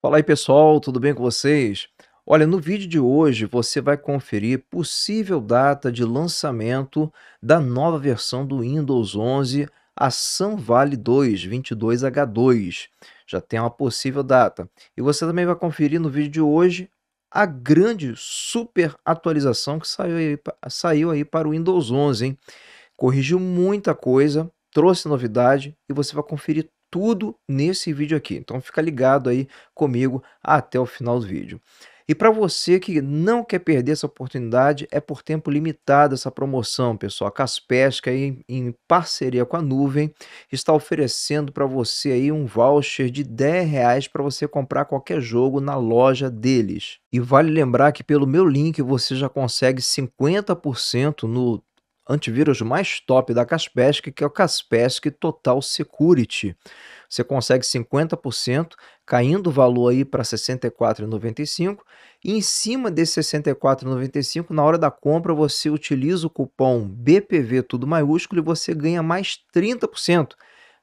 Fala aí pessoal, tudo bem com vocês? Olha, no vídeo de hoje você vai conferir possível data de lançamento da nova versão do Windows 11, a SunValley 2 22H2. Já tem uma possível data. E você também vai conferir no vídeo de hoje a grande super atualização que saiu aí, saiu aí para o Windows 11, hein? Corrigiu muita coisa, trouxe novidade e você vai conferir tudo nesse vídeo aqui. Então fica ligado aí comigo até o final do vídeo. E para você que não quer perder essa oportunidade, é por tempo limitado essa promoção, pessoal. A Caspesca, em parceria com a Nuvem, está oferecendo para você aí um voucher de 10 reais para você comprar qualquer jogo na loja deles. E vale lembrar que pelo meu link você já consegue 50% no antivírus mais top da Kaspersky, que é o Kaspersky Total Security. Você consegue 50%, caindo o valor aí para 64,95, e em cima desse 64,95, na hora da compra você utiliza o cupom BPV tudo maiúsculo e você ganha mais 30%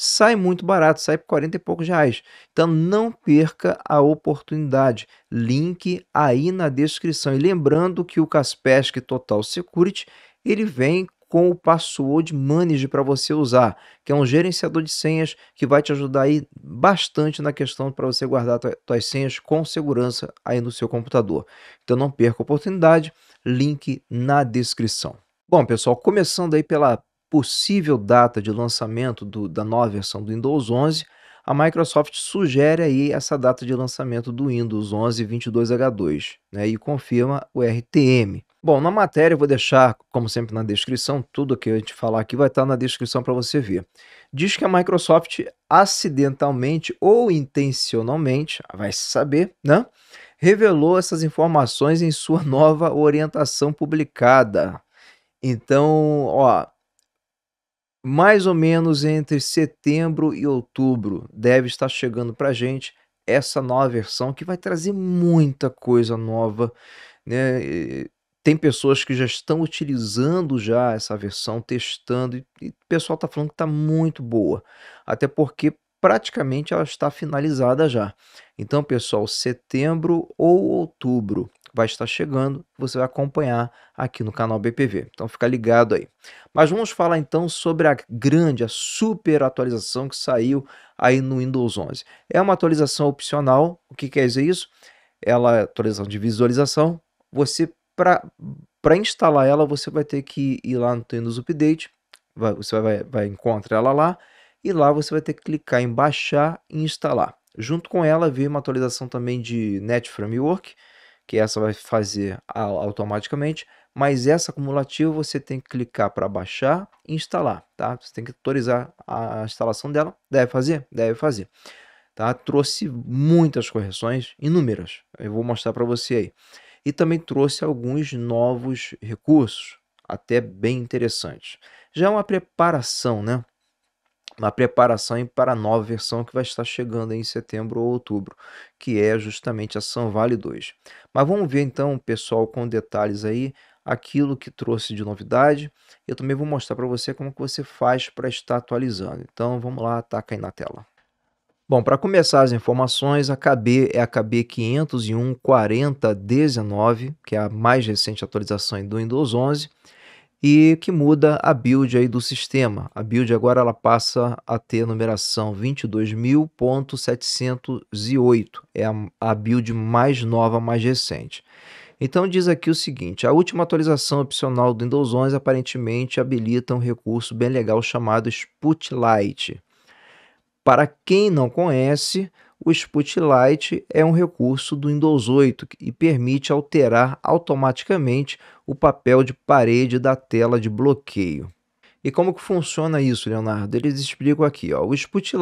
sai muito barato, sai por 40 e poucos reais. Então não perca a oportunidade. Link aí na descrição. E lembrando que o Kaspersky Total Security ele vem com o Password Manager para você usar, que é um gerenciador de senhas que vai te ajudar aí bastante na questão para você guardar suas senhas com segurança aí no seu computador. Então não perca a oportunidade, link na descrição. Bom, pessoal, começando aí pela possível data de lançamento do, da nova versão do Windows 11, a Microsoft sugere aí essa data de lançamento do Windows 11 22H2 né, e confirma o RTM. Bom, na matéria eu vou deixar, como sempre, na descrição, tudo que a gente falar aqui vai estar na descrição para você ver. Diz que a Microsoft acidentalmente ou intencionalmente, vai se saber, né? Revelou essas informações em sua nova orientação publicada. Então, ó, mais ou menos entre setembro e outubro deve estar chegando para gente essa nova versão que vai trazer muita coisa nova, né? tem pessoas que já estão utilizando já essa versão, testando, e, e o pessoal está falando que está muito boa. Até porque praticamente ela está finalizada já. Então, pessoal, setembro ou outubro vai estar chegando, você vai acompanhar aqui no canal BPV. Então fica ligado aí. Mas vamos falar então sobre a grande, a super atualização que saiu aí no Windows 11. É uma atualização opcional, o que quer dizer isso? Ela é atualização de visualização. Você para instalar ela, você vai ter que ir lá no Windows Update, vai, você vai, vai encontrar ela lá, e lá você vai ter que clicar em baixar e instalar. Junto com ela veio uma atualização também de Net Framework, que essa vai fazer automaticamente, mas essa acumulativa você tem que clicar para baixar e instalar, tá? Você tem que autorizar a instalação dela, deve fazer? Deve fazer. Tá? Trouxe muitas correções, inúmeras, eu vou mostrar para você aí e também trouxe alguns novos recursos, até bem interessantes. Já é uma preparação, né? Uma preparação para a nova versão que vai estar chegando em setembro ou outubro, que é justamente a Vale 2. Mas vamos ver então, pessoal, com detalhes aí aquilo que trouxe de novidade. Eu também vou mostrar para você como que você faz para estar atualizando. Então vamos lá, ataca aí na tela. Bom, para começar as informações, a KB é a KB 501-4019, que é a mais recente atualização do Windows 11, e que muda a build aí do sistema. A build agora ela passa a ter numeração 22.708, é a, a build mais nova, mais recente. Então diz aqui o seguinte: a última atualização opcional do Windows 11 aparentemente habilita um recurso bem legal chamado Spotlight. Para quem não conhece, o Sput é um recurso do Windows 8 e permite alterar automaticamente o papel de parede da tela de bloqueio. E como que funciona isso, Leonardo? Eles explicam aqui. Ó. O Sput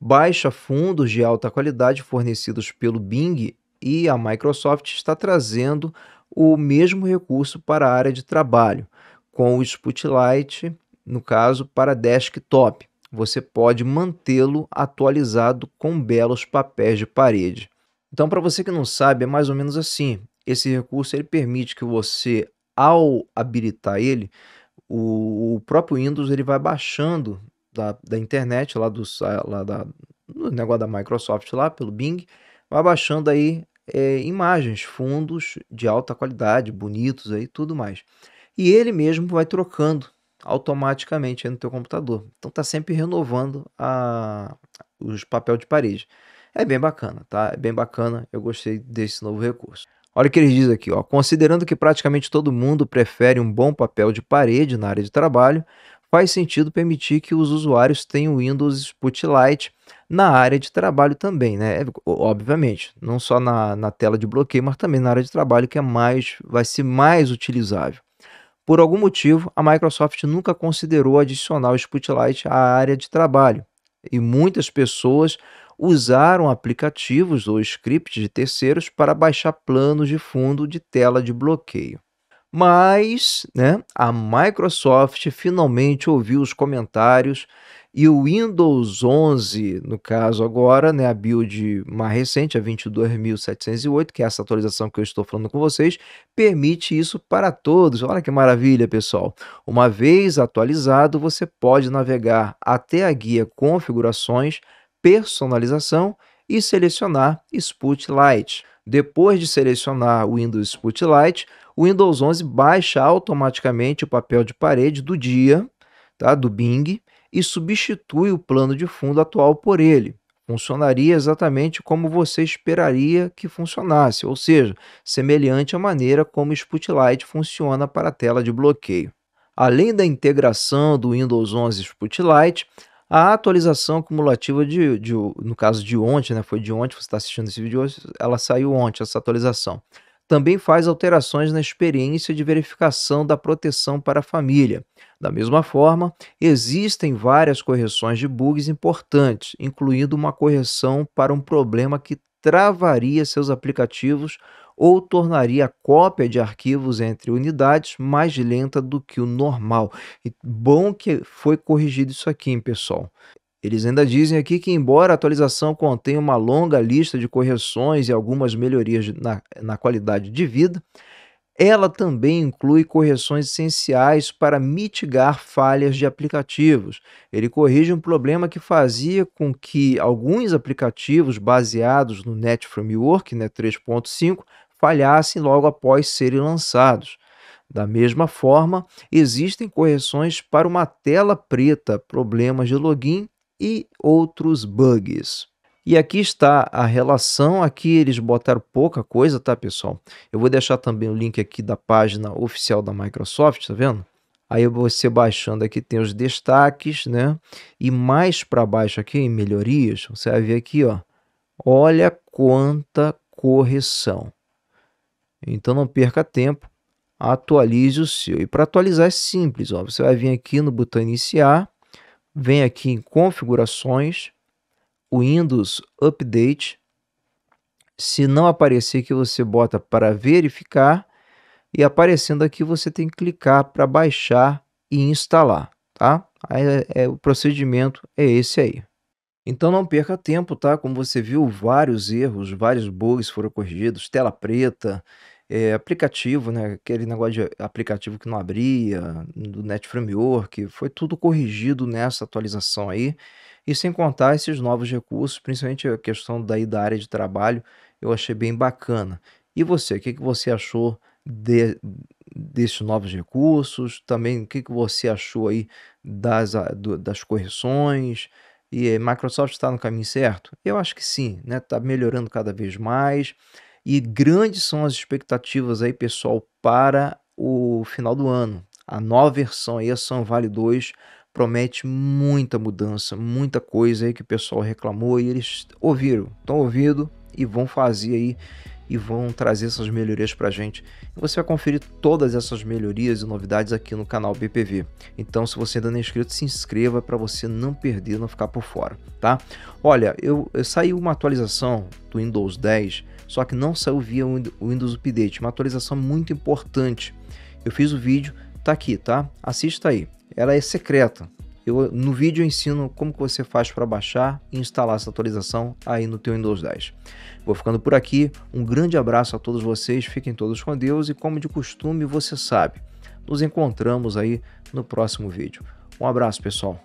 baixa fundos de alta qualidade fornecidos pelo Bing e a Microsoft está trazendo o mesmo recurso para a área de trabalho, com o Spotlight, no caso, para desktop você pode mantê-lo atualizado com belos papéis de parede. Então, para você que não sabe, é mais ou menos assim. Esse recurso ele permite que você, ao habilitar ele, o, o próprio Windows ele vai baixando da, da internet, lá, do, lá da, negócio da Microsoft, lá pelo Bing, vai baixando aí é, imagens, fundos de alta qualidade, bonitos aí, tudo mais. E ele mesmo vai trocando automaticamente no teu computador. Então tá sempre renovando a, os papel de parede. É bem bacana, tá? É bem bacana, eu gostei desse novo recurso. Olha o que ele diz aqui, ó. Considerando que praticamente todo mundo prefere um bom papel de parede na área de trabalho, faz sentido permitir que os usuários tenham Windows Spotlight na área de trabalho também, né? Obviamente, não só na, na tela de bloqueio, mas também na área de trabalho que é mais, vai ser mais utilizável. Por algum motivo, a Microsoft nunca considerou adicionar o Spotlight à área de trabalho e muitas pessoas usaram aplicativos ou scripts de terceiros para baixar planos de fundo de tela de bloqueio. Mas né, a Microsoft finalmente ouviu os comentários e o Windows 11, no caso agora, né, a build mais recente, a 22.708, que é essa atualização que eu estou falando com vocês, permite isso para todos. Olha que maravilha, pessoal. Uma vez atualizado, você pode navegar até a guia Configurações, Personalização e selecionar Spotlight. Depois de selecionar o Windows Spotlight, o Windows 11 baixa automaticamente o papel de parede do dia, tá? do Bing, e substitui o plano de fundo atual por ele. Funcionaria exatamente como você esperaria que funcionasse, ou seja, semelhante à maneira como o Spotlight funciona para a tela de bloqueio. Além da integração do Windows 11 Spotlight, a atualização cumulativa de, de, no caso de ontem, né? Foi de ontem, você está assistindo esse vídeo, ela saiu ontem, essa atualização também faz alterações na experiência de verificação da proteção para a família. Da mesma forma, existem várias correções de bugs importantes, incluindo uma correção para um problema que travaria seus aplicativos ou tornaria a cópia de arquivos entre unidades mais lenta do que o normal. E bom que foi corrigido isso aqui, hein, pessoal. Eles ainda dizem aqui que, embora a atualização contenha uma longa lista de correções e algumas melhorias na, na qualidade de vida, ela também inclui correções essenciais para mitigar falhas de aplicativos. Ele corrige um problema que fazia com que alguns aplicativos baseados no Net Framework né, 3.5 falhassem logo após serem lançados. Da mesma forma, existem correções para uma tela preta, problemas de login e outros bugs. E aqui está a relação, aqui eles botaram pouca coisa, tá, pessoal? Eu vou deixar também o link aqui da página oficial da Microsoft, tá vendo? Aí você baixando aqui tem os destaques, né? E mais para baixo aqui em melhorias, você vai ver aqui, ó. Olha quanta correção. Então não perca tempo, atualize o seu. E para atualizar é simples, ó. Você vai vir aqui no botão iniciar, vem aqui em configurações, Windows Update. Se não aparecer que você bota para verificar e aparecendo aqui você tem que clicar para baixar e instalar, tá? Aí é, é, o procedimento é esse aí. Então não perca tempo, tá? Como você viu, vários erros, vários bugs foram corrigidos, tela preta, é, aplicativo, né? Aquele negócio de aplicativo que não abria, do Net Framework, foi tudo corrigido nessa atualização aí. E sem contar esses novos recursos, principalmente a questão daí da área de trabalho, eu achei bem bacana. E você, o que, que você achou de, desses novos recursos? Também o que, que você achou aí das, das correções? E eh, Microsoft está no caminho certo? Eu acho que sim, né? Está melhorando cada vez mais. E grandes são as expectativas aí, pessoal, para o final do ano. A nova versão aí, a São Vale 2, promete muita mudança, muita coisa aí que o pessoal reclamou e eles ouviram, estão ouvindo e vão fazer aí e vão trazer essas melhorias para a gente. E você vai conferir todas essas melhorias e novidades aqui no canal BPV. Então, se você ainda não é inscrito, se inscreva para você não perder, não ficar por fora, tá? Olha, eu, eu saiu uma atualização do Windows 10 só que não saiu via o Windows Update, uma atualização muito importante. Eu fiz o vídeo, tá aqui, tá? Assista aí. Ela é secreta. Eu, no vídeo eu ensino como que você faz para baixar e instalar essa atualização aí no teu Windows 10. Vou ficando por aqui. Um grande abraço a todos vocês. Fiquem todos com Deus e como de costume, você sabe. Nos encontramos aí no próximo vídeo. Um abraço, pessoal.